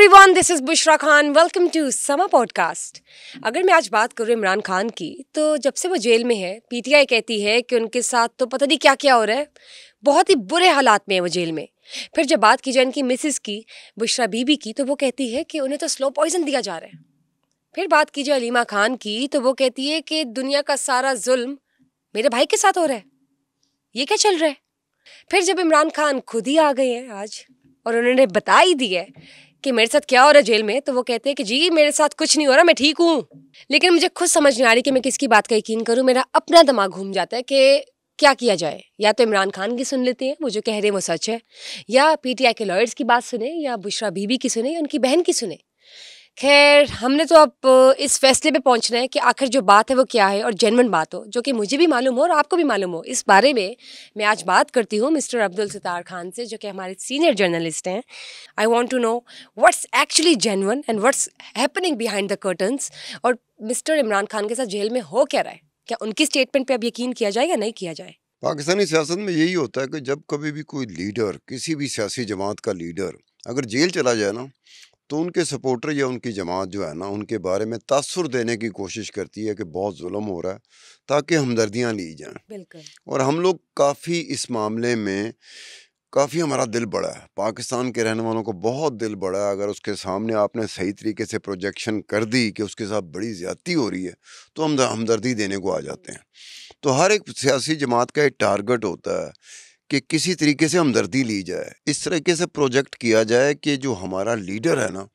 One this is Bushra Khan welcome to Samaa podcast अगर मैं आज बात करूँ इमरान खान की तो जब से वो जेल में है पीटीआई कहती है कि उनके साथ तो पता नहीं क्या क्या हो रहा है बहुत ही बुरे हालात में है वो जेल में फिर जब बात की जाए इनकी मिसिस की बुशरा बीबी की तो वो कहती है कि उन्हें तो स्लो पॉइजन दिया जा रहा है फिर बात की जाए अलीमा खान की तो वो कहती है कि दुनिया का सारा जुल्म मेरे भाई के साथ हो रहा है ये क्या चल रहा है फिर जब इमरान खान खुद ही आ गए हैं आज और उन्होंने बता ही दिया है कि मेरे साथ क्या हो रहा है जेल में तो वो कहते हैं कि जी मेरे साथ कुछ नहीं हो रहा मैं ठीक हूँ लेकिन मुझे खुद समझ नहीं आ रही कि मैं किसकी बात का यकीन करूँ मेरा अपना दिमाग घूम जाता है कि क्या किया जाए या तो इमरान खान की सुन लेते हैं वो जो कह रहे हैं वो सच है या पीटीआई के लॉयर्स की बात सुने या बुशरा बीबी की सुने या उनकी बहन की सुने खैर हमने तो अब इस फैसले पे पहुंचना है कि आखिर जो बात है वो क्या है और जेनवन बात हो जो कि मुझे भी मालूम हो और आपको भी मालूम हो इस बारे में मैं आज बात करती हूँ मिस्टर अब्दुल सितार खान से जो कि हमारे सीनियर जर्नलिस्ट हैं I want to know what's actually genuine and what's happening behind the curtains और मिस्टर इमरान खान के साथ जेल में हो क्या रहा है क्या उनकी स्टेटमेंट पर अब यकीन किया जाए या नहीं किया जाए पाकिस्तानी सियासत में यही होता है कि जब कभी भी कोई लीडर किसी भी सियासी जमात का लीडर अगर जेल चला जाए ना तो उनके सपोर्टर या उनकी जमात जो है ना उनके बारे में तसर देने की कोशिश करती है कि बहुत जुल्म हो रहा है ताकि हमदर्दियाँ ली जाएँ और हम लोग काफ़ी इस मामले में काफ़ी हमारा दिल बड़ा है पाकिस्तान के रहने वालों को बहुत दिल बड़ा है अगर उसके सामने आपने सही तरीके से प्रोजेक्शन कर दी कि उसके साथ बड़ी ज़्यादती हो रही है तो हम हमदर्दी देने को आ जाते हैं तो हर एक सियासी जमात का एक टारगेट होता है कि किसी तरीके से हमदर्दी ली जाए इस तरीके से प्रोजेक्ट किया जाए कि जो हमारा लीडर है ना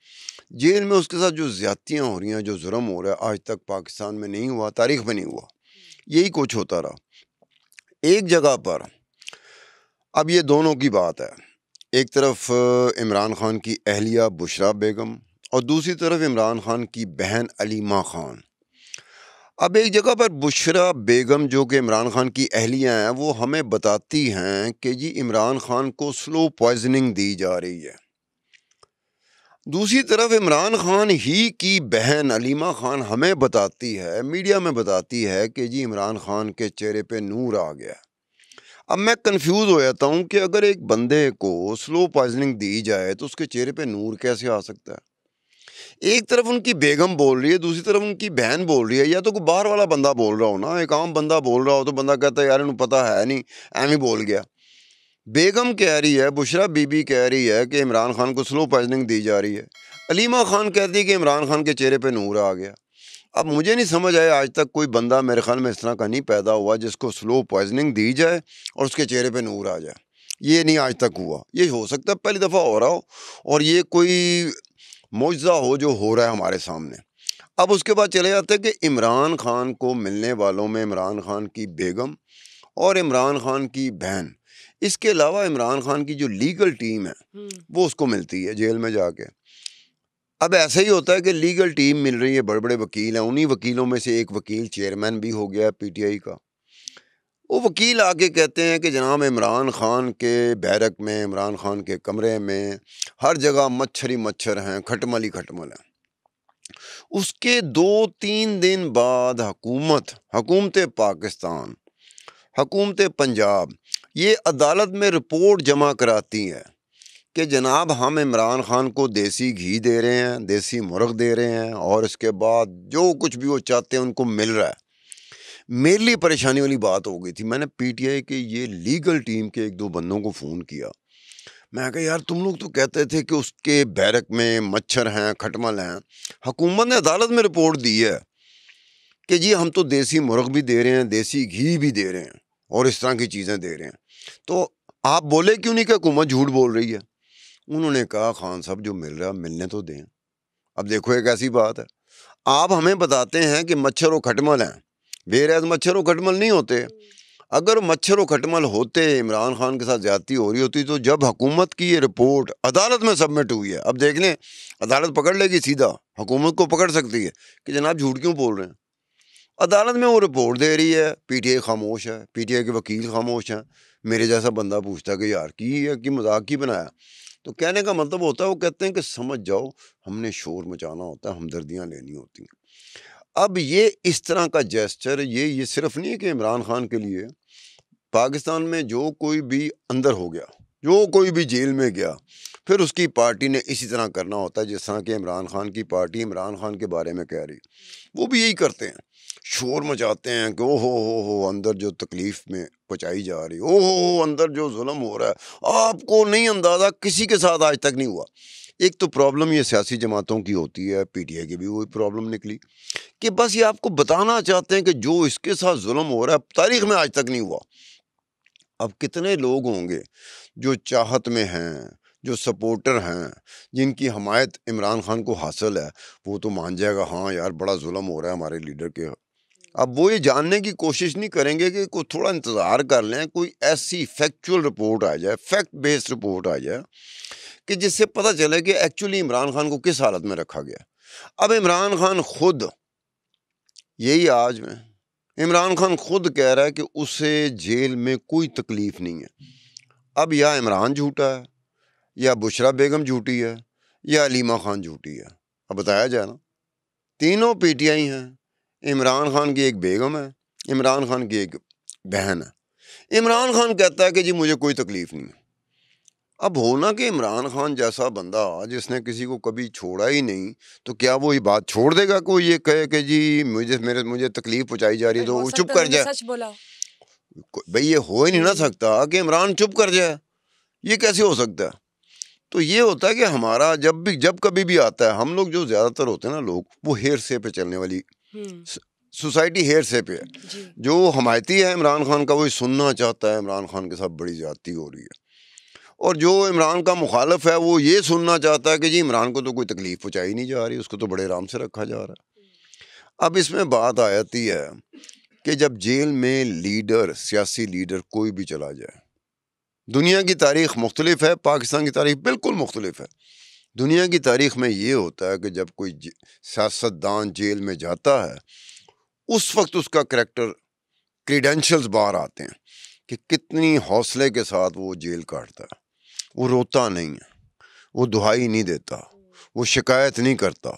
जेल में उसके साथ जो ज़्यादतियाँ हो रही हैं जो जुर्म हो रहा है आज तक पाकिस्तान में नहीं हुआ तारीख में नहीं हुआ यही कुछ होता रहा एक जगह पर अब ये दोनों की बात है एक तरफ इमरान ख़ान की अहलिया बुशरा बेगम और दूसरी तरफ इमरान ख़ान की बहन अलीमा ख़ान अब एक जगह पर बुशरा बेगम जो कि इमरान ख़ान की अहलियाँ हैं वो हमें बताती हैं कि जी इमरान ख़ान को स्लो पॉइजनिंग दी जा रही है दूसरी तरफ इमरान ख़ान ही की बहन अलीमा ख़ान हमें बताती है मीडिया में बताती है कि जी इमरान ख़ान के चेहरे पे नूर आ गया अब मैं कंफ्यूज हो जाता हूँ कि अगर एक बंदे को स्लो पॉइजनिंग दी जाए तो उसके चेहरे पे नूर कैसे आ सकता है एक तरफ उनकी बेगम बोल रही है दूसरी तरफ उनकी बहन बोल रही है या तो कोई बाहर वाला बंदा बोल रहा हो ना एक आम बंदा बोल रहा हो तो बंदा कहता है यार इन पता है नहीं एम ही बोल गया बेगम कह रही है बुशरा बीबी कह रही है कि इमरान खान को स्लो पॉइजनिंग दी जा रही है अलीमा खान कहती है कि इमरान खान के चेहरे पर नूर आ गया अब मुझे नहीं समझ आया आज तक कोई बंदा मेरे ख्याल में इस तरह का नहीं पैदा हुआ जिसको स्लो पॉइजनिंग दी जाए और उसके चेहरे पर नूर आ जाए ये नहीं आज तक हुआ ये हो सकता है पहली दफ़ा हो रहा हो और ये कोई मुआजा हो जो हो रहा है हमारे सामने अब उसके बाद चले जाते हैं कि इमरान खान को मिलने वालों में इमरान खान की बेगम और इमरान खान की बहन इसके अलावा इमरान खान की जो लीगल टीम है हम्म। वो उसको मिलती है जेल में जाके अब ऐसा ही होता है कि लीगल टीम मिल रही है बड़े बड़े वकील हैं उन्हीं वकीलों में से एक वकील चेयरमैन भी हो गया पीटीआई का वो वकील आके कहते हैं कि जनाब इमरान ख़ान के बैरक में इमरान ख़ान के कमरे में हर जगह मच्छर ही मच्छर हैं खटमल ही खटमल हैं उसके दो तीन दिन बाद हकूमत हकूमत पाकिस्तान हकूमत पंजाब ये अदालत में रिपोर्ट जमा कराती है कि जनाब हम इमरान ख़ान को देसी घी दे रहे हैं देसी मुर्ग दे रहे हैं और इसके बाद जो कुछ भी वो चाहते हैं उनको मिल रहा है मेरे लिए परेशानी वाली बात हो गई थी मैंने पीटीआई के ये लीगल टीम के एक दो बंदों को फ़ोन किया मैं कहा यार तुम लोग तो कहते थे कि उसके बैरक में मच्छर हैं खटमल हैं हुकूमत ने अदालत में रिपोर्ट दी है कि जी हम तो देसी मुर्ग भी दे रहे हैं देसी घी भी दे रहे हैं और इस तरह की चीज़ें दे रहे हैं तो आप बोले क्यों नहीं कि हुकूमत झूठ बोल रही है उन्होंने कहा खान साहब जो मिल रहा मिलने तो दें अब देखो एक ऐसी बात है आप हमें बताते हैं कि मच्छर और खटमल हैं बेरैज मच्छर व खटमल नहीं होते अगर मच्छर व खटमल होते इमरान खान के साथ ज्यादा हो रही होती तो जब हुकूमत की ये रिपोर्ट अदालत में सबमिट हुई है अब देख लें अदालत पकड़ लेगी सीधा हुकूमत को पकड़ सकती है कि जनाब झूठ क्यों बोल रहे हैं अदालत में वो रिपोर्ट दे रही है पीटीआई खामोश है पीटीआई के वकील खामोश हैं मेरे जैसा बंदा पूछता है कि यार की है कि मजाक की बनाया तो कहने का मतलब होता है वो कहते हैं कि समझ जाओ हमने शोर मचाना होता है हमदर्दियाँ लेनी होती हैं अब ये इस तरह का जेस्चर ये ये सिर्फ नहीं है कि इमरान खान के लिए पाकिस्तान में जो कोई भी अंदर हो गया जो कोई भी जेल में गया फिर उसकी पार्टी ने इसी तरह करना होता है जिस तरह कि इमरान खान की पार्टी इमरान खान के बारे में कह रही वो भी यही करते हैं शोर मचाते हैं कि ओ हो हो हो अंदर जो तकलीफ़ में पहुँचाई जा रही ओ हो हो अंदर जो जुलम हो रहा है आपको नहीं अंदाज़ा किसी के साथ आज तक नहीं हुआ एक तो प्रॉब्लम ये सियासी जमातों की होती है पीटीआई की भी वही प्रॉब्लम निकली कि बस ये आपको बताना चाहते हैं कि जो इसके साथ जुल्म हो रहा है तारीख में आज तक नहीं हुआ अब कितने लोग होंगे जो चाहत में हैं जो सपोर्टर हैं जिनकी हमायत इमरान खान को हासिल है वो तो मान जाएगा हाँ यार बड़ा जुल्म हो रहा है हमारे लीडर के अब वो ये जानने की कोशिश नहीं करेंगे कि कोई थोड़ा इंतज़ार कर लें कोई ऐसी फैक्चुअल रिपोर्ट आ जाए फैक्ट बेस्ड रिपोर्ट आ जाए कि जिससे पता चले कि एक्चुअली इमरान खान को किस हालत में रखा गया अब इमरान खान खुद यही आज में इमरान खान खुद कह रहा है कि उसे जेल में कोई तकलीफ़ नहीं है अब या इमरान झूठा है या बुशरा बेगम झूठी है या अलीमा खान झूठी है अब बताया जाए ना तीनों पीटीआई हैं इमरान खान की एक बेगम है इमरान खान की एक बहन है इमरान खान कहता है कि जी मुझे कोई तकलीफ़ नहीं है अब होना कि इमरान खान जैसा बंदा जिसने किसी को कभी छोड़ा ही नहीं तो क्या वो ये बात छोड़ देगा कोई ये कहे कि जी मुझे मेरे मुझे तकलीफ पहुँचाई जा रही है तो वो चुप कर जाए भाई ये हो ही नहीं ना सकता कि इमरान चुप कर जाए ये कैसे हो सकता है तो ये होता है कि हमारा जब भी जब कभी भी आता है हम लोग जो ज़्यादातर होते हैं ना लोग वो हेर से पे चलने वाली हम्म। सोसाइटी हेयर पे है जो हमायती है इमरान खान का वही सुनना चाहता है इमरान खान के साथ बड़ी जाती हो रही है और जो इमरान का मुखालफ है वो ये सुनना चाहता है कि जी इमरान को तो कोई तकलीफ पहुँचाई नहीं जा रही उसको तो बड़े आराम से रखा जा रहा है अब इसमें बात आ जाती है कि जब जेल में लीडर सियासी लीडर कोई भी चला जाए दुनिया की तारीख मुख्तलिफ है पाकिस्तान की तारीख बिल्कुल मुख्तलिफ है दुनिया की तारीख में ये होता है कि जब कोई सियासतदान जेल में जाता है उस वक्त उसका करेक्टर क्रीडेंशल्स बाहर आते हैं कि कितनी हौसले के साथ वो जेल काटता है वो रोता नहीं है वो दुहाई नहीं देता वो शिकायत नहीं करता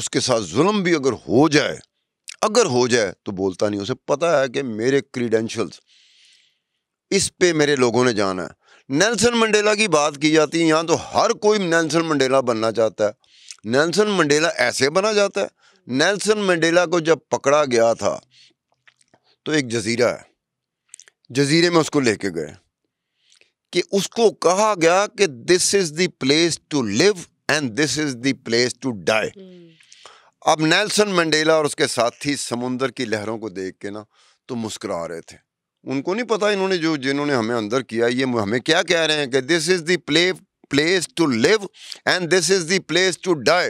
उसके साथ जुल्म भी अगर हो जाए अगर हो जाए तो बोलता नहीं उसे पता है कि मेरे क्रीडेंशल्स इस पे मेरे लोगों ने जाना है नेल्सन मंडेला की बात की जाती है यहाँ तो हर कोई नेल्सन मंडेला बनना चाहता है नेल्सन मंडेला ऐसे बना जाता है नेल्सन मंडेला को जब पकड़ा गया था तो एक जजीरा है जजीरे में उसको लेके गए कि उसको कहा गया कि this is the place to live and this is the place to die अब नेल्सन मंडेला और उसके साथी समुंदर की लहरों को देख के ना तो मुस्करा रहे थे उनको नहीं पता इन्होंने जो जिन्होंने हमें अंदर किया ये हमें क्या कह रहे हैं कि this is the play place to live and this is the place to die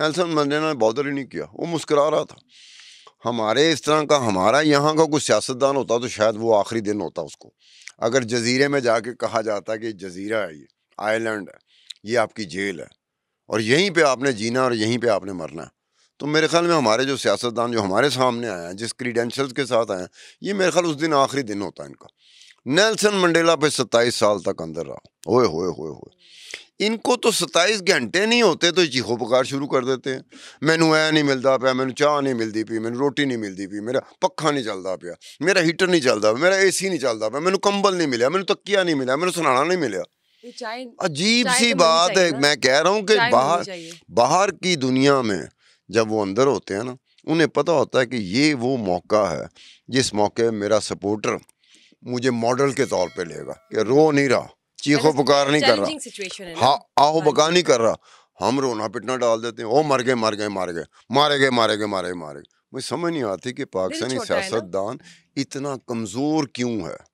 Nelson Mandela ने बॉदर ही नहीं किया वो मुस्करा रहा था हमारे इस तरह का हमारा यहाँ का कुछ सियासतदान होता तो शायद वो आखिरी दिन होता उसको अगर जजीरे में जाके कहा जाता कि जजीरा है ये आइलैंड है ये आपकी जेल है और यहीं पे आपने जीना और यहीं पे आपने मरना है तो मेरे ख्याल में हमारे जो सियासतदान जो हमारे सामने आए हैं जिस क्रीडेंशल्स के साथ आए हैं ये मेरे ख्याल उस दिन आखिरी दिन होता है इनका नेल्सन मंडेला पे सत्ताईस साल तक अंदर रहा होए होए होए होए इनको तो सत्ताईस घंटे नहीं होते तो चीखो पकार शुरू कर देते हैं मैनू ऐ नहीं मिलता पाया मैंने चाह नहीं मिलती पी मैंने रोटी नहीं मिलती पी मेरा पखा नहीं चलता पाया मेरा हीटर नहीं चलता मेरा ए नहीं चलता पाया मैंने कंबल नहीं मिले मैंने तकिया नहीं मिला मैंने सुनाना नहीं मिला अजीब सी तो बात है मैं कह रहा हूँ कि बाहर बाहर की दुनिया में जब वो अंदर होते हैं ना उन्हें पता होता है कि ये वो मौका है जिस मौके मेरा सपोर्टर मुझे मॉडल के तौर पे लेगा कि रो नहीं रहा चीखो मतलब पुकार नहीं कर रहा हाँ आहो हाँ बका नहीं कर रहा हम रोना पिटना डाल देते हैं ओ मर गए मर गए मर गए मारे गए मारे गए मारे गए मारे गए मुझे समझ नहीं आती कि पाकिस्तानी सियासतदान इतना कमज़ोर क्यों है